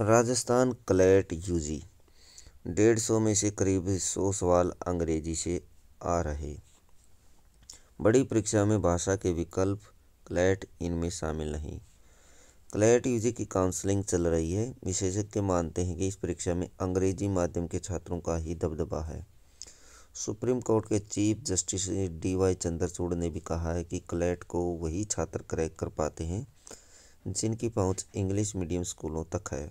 Rajasthan CLAT UG डेढ़ सौ में से करीब सौ सवाल अंग्रेजी से आ रहे बड़ी परीक्षा में भाषा के विकल्प क्लैट इनमें शामिल नहीं क्लैट यूजी की काउंसलिंग चल रही है विशेषज्ञ मानते हैं कि इस परीक्षा में अंग्रेजी माध्यम के छात्रों का ही दबदबा है सुप्रीम कोर्ट के chief justice D Y Chandrachud ने भी कहा है कि क्लैट को वही छात्र क्रैक कर पाते हैं जिनकी पहुंच इंग्लिश मीडियम स्कूलों तक है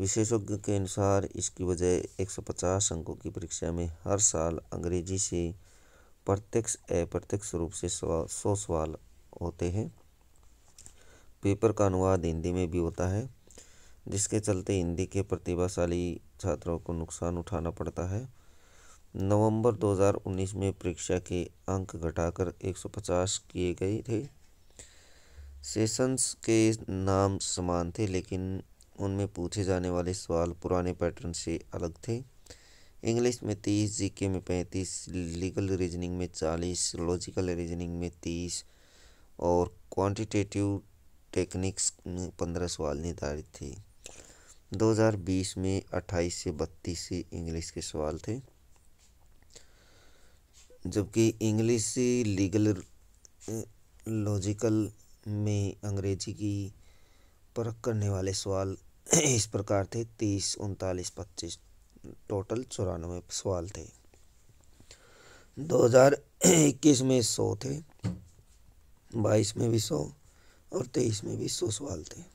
विशेषज्ञ के अनुसार इसकी वजह 150 अंकों की परीक्षा में हर साल अंग्रेजी से प्रत्यक्ष अप्रत्यक्ष रूप से सौ सवाल होते हैं पेपर का अनुवाद हिंदी में भी होता है जिसके चलते हिंदी के प्रतिभाशाली छात्रों को नुकसान उठाना पड़ता है नवंबर 2019 में परीक्षा के अंक घटाकर 150 किए गए थे सेशंस के नाम समान थे लेकिन उनमें पूछे जाने वाले सवाल पुराने पैटर्न से अलग थे इंग्लिश में तीस जीके में पैंतीस लीगल रीजनिंग में चालीस लॉजिकल रीजनिंग में तीस और क्वांटिटेटिव टेक्निक्स में पंद्रह सवाल निर्धारित थे 2020 में 28 से 32 से इंग्लिश के सवाल थे जबकि इंग्लिश लीगल लॉजिकल में अंग्रेजी की परख करने वाले सवाल इस प्रकार थे तीस उनतालीस पच्चीस टोटल चौरानवे सवाल थे 2021 में सौ थे बाईस में भी सौ और तेईस में भी सौ सवाल थे